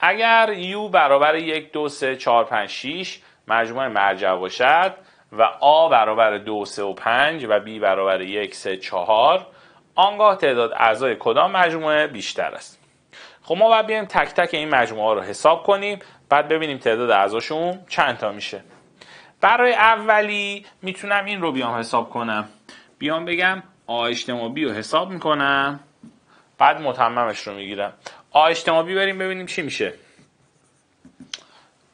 اگر U برابر 1, 2, 3, 4, 5, 6 مجموعه مرجع باشد و A برابر 2, 3 و 5 و B برابر 1, 3, 4 آنگاه تعداد اعضای کدام مجموعه بیشتر است خب ما بعد بیم تک تک این مجموعه رو حساب کنیم بعد ببینیم تعداد اعضاشون چند تا میشه برای اولی میتونم این رو بیام حساب کنم بیام بگم A اجتماع B رو حساب میکنم بعد متممش رو میگیرم آ اجتماعی بریم ببینیم چی میشه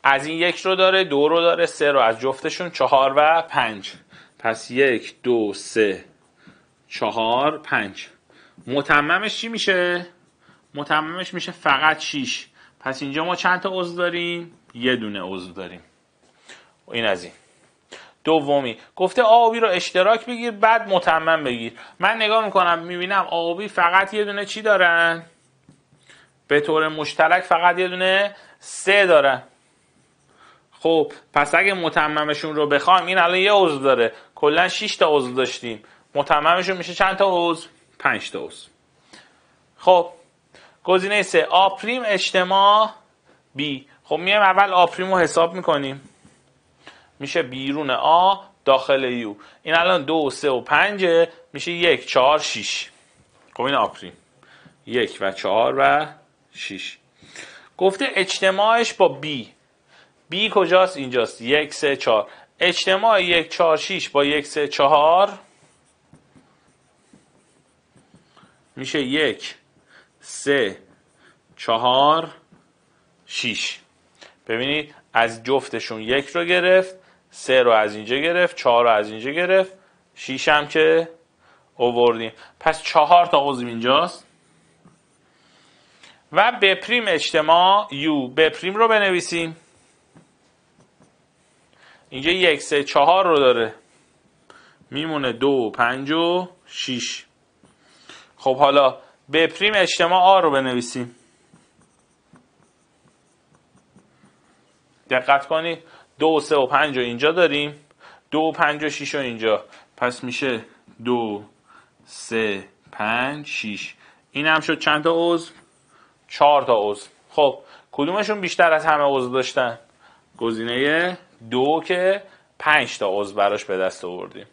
از این یک رو داره دو رو داره سه رو از جفتشون چهار و پنج پس یک دو سه چهار پنج متممش چی میشه؟ متممش میشه فقط چیش پس اینجا ما چند تا عضو داریم؟ یه دونه عضو داریم این از این دومی گفته آبی رو اشتراک بگیر بعد متمم بگیر من نگاه میکنم میبینم آبی فقط یه دونه چی دارن؟ به طور مشترک فقط یه دونه سه داره خب پس اگه متممشون رو بخوایم این الان یه عضو داره کلا 6 تا عضو داشتیم متممشون میشه چند تا عضو 5 تا عضو خب گزینه سه آپریم اجتماع بی خب میایم اول آپریم رو حساب میکنیم میشه بیرون آ داخل U این الان دو و سه و پنجه میشه یک چهار شیش خب این آپریم یک و چهار و 6 گفته اجتماعش با b b کجاست اینجاست یک سه چهار اجتماع یک چار شیش با یک سه چهار میشه یک سه چهار شیش ببینید از جفتشون یک رو گرفت سه رو از اینجا گرفت چهار رو از اینجا گرفت شیش هم که اووردیم پس چهار تا عضو اینجاست و بپریم اجتماع یو بپریم رو بنویسیم اینجا یک سه چهار رو داره میمونه دو پنج و شیش خب حالا بپریم اجتماع آ رو بنویسیم دقت کنی دو سه و پنج رو اینجا داریم دو پنج و شیش رو اینجا پس میشه دو سه پنج شیش این هم شد چند تا عضو چهار تا عضو خب کدومشون بیشتر از همه عضو داشتن گزینه دو که پنج تا عضو براش به دست آوردیم